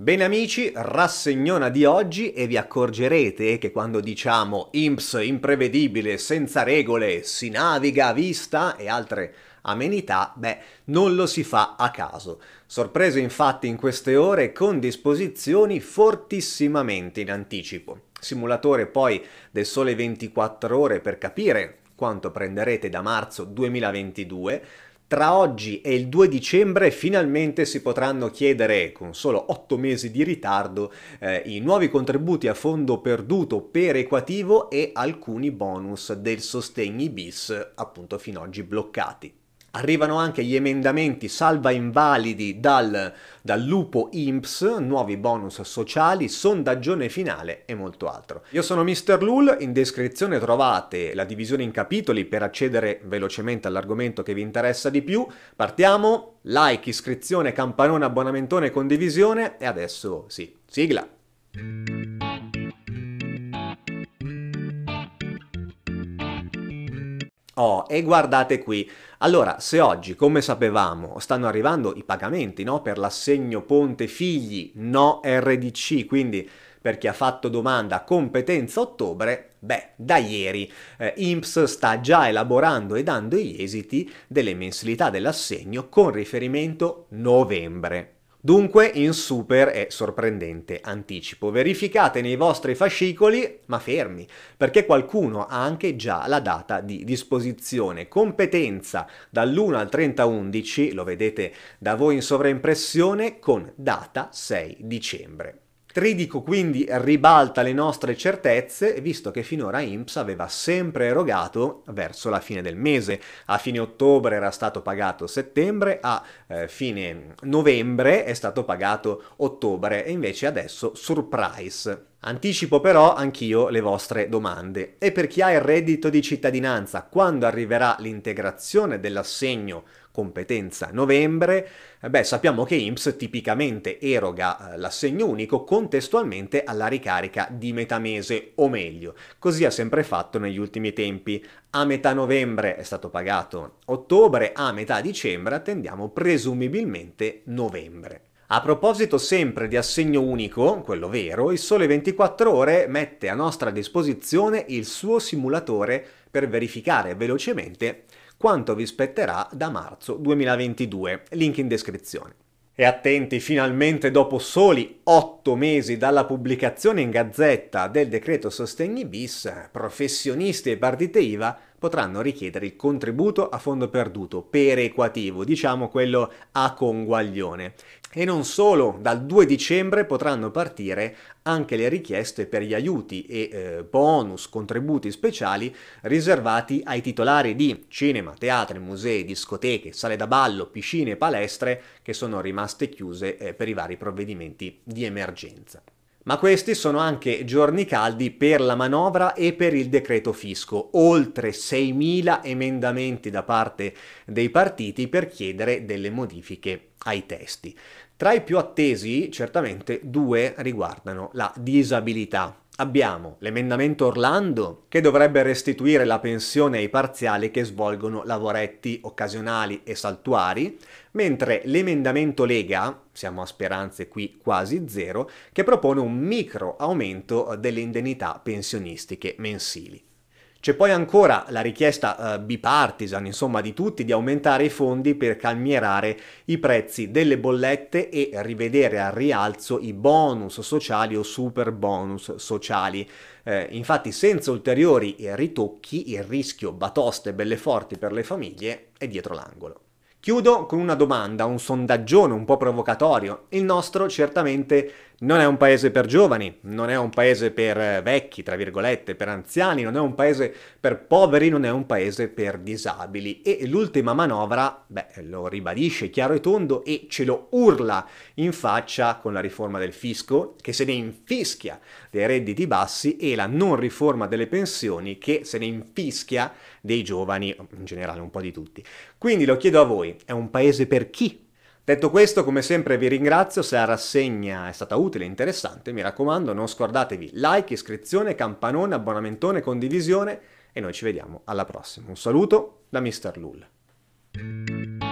Bene amici, rassegnona di oggi e vi accorgerete che quando diciamo IMPS imprevedibile, senza regole, si naviga a vista e altre amenità, beh, non lo si fa a caso. Sorpreso infatti in queste ore con disposizioni fortissimamente in anticipo. Simulatore poi del sole 24 ore per capire quanto prenderete da marzo 2022 tra oggi e il 2 dicembre finalmente si potranno chiedere, con solo 8 mesi di ritardo, eh, i nuovi contributi a fondo perduto per equativo e alcuni bonus del sostegni bis, appunto fino ad oggi bloccati. Arrivano anche gli emendamenti salva invalidi dal, dal, lupo IMPS, nuovi bonus sociali, sondaggione finale e molto altro. Io sono Mr. Lul, in descrizione trovate la divisione in capitoli per accedere velocemente all'argomento che vi interessa di più. Partiamo, like, iscrizione, campanone, abbonamentone, condivisione e adesso sì, sigla! Oh, e guardate qui. Allora, se oggi, come sapevamo, stanno arrivando i pagamenti no? per l'assegno ponte figli, no RDC, quindi per chi ha fatto domanda competenza ottobre, beh, da ieri eh, IMPS sta già elaborando e dando gli esiti delle mensilità dell'assegno con riferimento novembre. Dunque in super è sorprendente anticipo. Verificate nei vostri fascicoli, ma fermi, perché qualcuno ha anche già la data di disposizione. Competenza dall'1 al 30 11, lo vedete da voi in sovraimpressione, con data 6 dicembre. Tridico quindi ribalta le nostre certezze, visto che finora IMPS aveva sempre erogato verso la fine del mese. A fine ottobre era stato pagato settembre, a eh, fine novembre è stato pagato ottobre e invece adesso surprise. Anticipo però anch'io le vostre domande. E per chi ha il reddito di cittadinanza, quando arriverà l'integrazione dell'assegno competenza novembre, eh, beh, sappiamo che IMSS tipicamente eroga eh, l'assegno unico contestualmente alla ricarica di metà mese, o meglio, così ha sempre fatto negli ultimi tempi. A metà novembre è stato pagato ottobre, a metà dicembre attendiamo presumibilmente novembre. A proposito sempre di assegno unico, quello vero, il Sole 24 ore mette a nostra disposizione il suo simulatore per verificare velocemente quanto vi spetterà da marzo 2022. Link in descrizione. E attenti, finalmente dopo soli 8 mesi dalla pubblicazione in gazzetta del decreto Sostegni bis, professionisti e partite IVA potranno richiedere il contributo a fondo perduto, perequativo, diciamo quello a conguaglione. E non solo, dal 2 dicembre potranno partire anche le richieste per gli aiuti e eh, bonus, contributi speciali riservati ai titolari di cinema, teatri, musei, discoteche, sale da ballo, piscine e palestre che sono rimaste chiuse eh, per i vari provvedimenti di emergenza. Ma questi sono anche giorni caldi per la manovra e per il decreto fisco, oltre 6.000 emendamenti da parte dei partiti per chiedere delle modifiche ai testi. Tra i più attesi, certamente, due riguardano la disabilità Abbiamo l'emendamento Orlando che dovrebbe restituire la pensione ai parziali che svolgono lavoretti occasionali e saltuari, mentre l'emendamento Lega, siamo a speranze qui quasi zero, che propone un micro aumento delle indennità pensionistiche mensili. C'è poi ancora la richiesta eh, bipartisan, insomma di tutti, di aumentare i fondi per calmierare i prezzi delle bollette e rivedere al rialzo i bonus sociali o super bonus sociali. Eh, infatti senza ulteriori ritocchi il rischio batoste belle forti per le famiglie è dietro l'angolo. Chiudo con una domanda, un sondaggione un po' provocatorio, il nostro certamente non è un paese per giovani, non è un paese per eh, vecchi, tra virgolette, per anziani, non è un paese per poveri, non è un paese per disabili. E l'ultima manovra, beh, lo ribadisce chiaro e tondo e ce lo urla in faccia con la riforma del fisco, che se ne infischia dei redditi bassi, e la non riforma delle pensioni, che se ne infischia dei giovani, in generale un po' di tutti. Quindi lo chiedo a voi, è un paese per chi? Detto questo, come sempre vi ringrazio, se la rassegna è stata utile e interessante, mi raccomando, non scordatevi like, iscrizione, campanone, abbonamentone, condivisione e noi ci vediamo alla prossima. Un saluto da Mr. Lull.